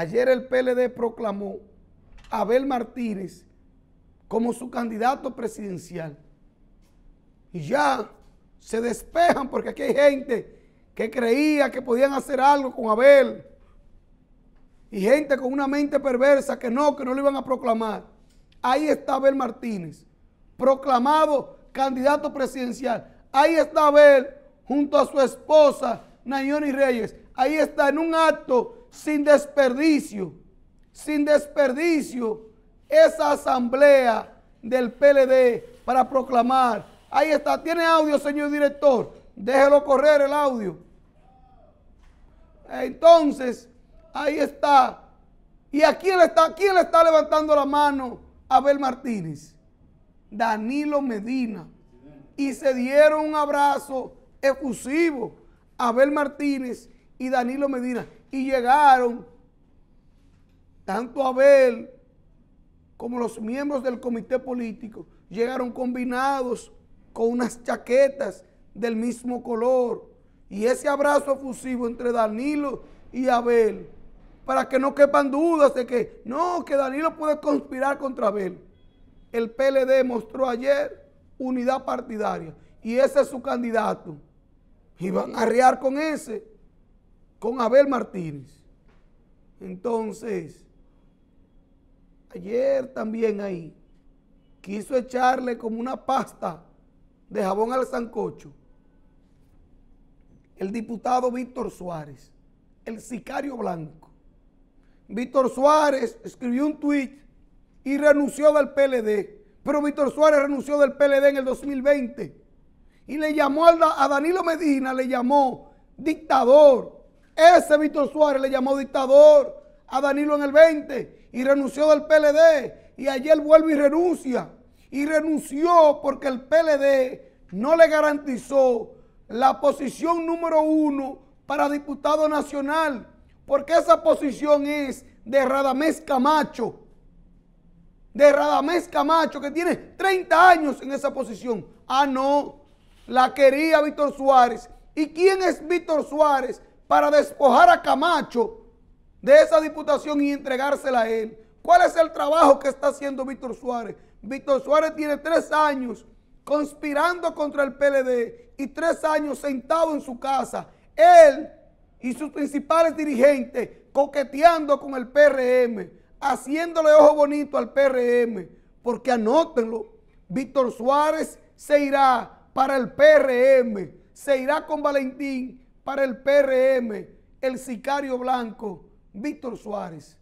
Ayer el PLD proclamó a Abel Martínez como su candidato presidencial. Y ya se despejan porque aquí hay gente que creía que podían hacer algo con Abel. Y gente con una mente perversa que no, que no lo iban a proclamar. Ahí está Abel Martínez, proclamado candidato presidencial. Ahí está Abel junto a su esposa Nayoni Reyes. Ahí está, en un acto sin desperdicio, sin desperdicio, esa asamblea del PLD para proclamar. Ahí está, tiene audio, señor director. Déjelo correr el audio. Entonces, ahí está. ¿Y a quién le está, quién le está levantando la mano Abel Martínez? Danilo Medina. Y se dieron un abrazo efusivo. Abel Martínez y Danilo Medina. Y llegaron tanto Abel como los miembros del comité político, llegaron combinados con unas chaquetas del mismo color. Y ese abrazo efusivo entre Danilo y Abel, para que no quepan dudas de que no, que Danilo puede conspirar contra Abel. El PLD mostró ayer unidad partidaria y ese es su candidato. Y van a arrear con ese, con Abel Martínez. Entonces, ayer también ahí, quiso echarle como una pasta de jabón al sancocho el diputado Víctor Suárez, el sicario blanco. Víctor Suárez escribió un tweet y renunció del PLD, pero Víctor Suárez renunció del PLD en el 2020 y le llamó a Danilo Medina, le llamó dictador. Ese Víctor Suárez le llamó dictador a Danilo en el 20 y renunció del PLD. Y ayer vuelve y renuncia. Y renunció porque el PLD no le garantizó la posición número uno para diputado nacional. Porque esa posición es de Radamés Camacho. De Radamés Camacho, que tiene 30 años en esa posición. Ah, no la quería Víctor Suárez. ¿Y quién es Víctor Suárez para despojar a Camacho de esa diputación y entregársela a él? ¿Cuál es el trabajo que está haciendo Víctor Suárez? Víctor Suárez tiene tres años conspirando contra el PLD y tres años sentado en su casa. Él y sus principales dirigentes coqueteando con el PRM, haciéndole ojo bonito al PRM, porque anótenlo, Víctor Suárez se irá para el PRM. Se irá con Valentín para el PRM, el sicario blanco, Víctor Suárez.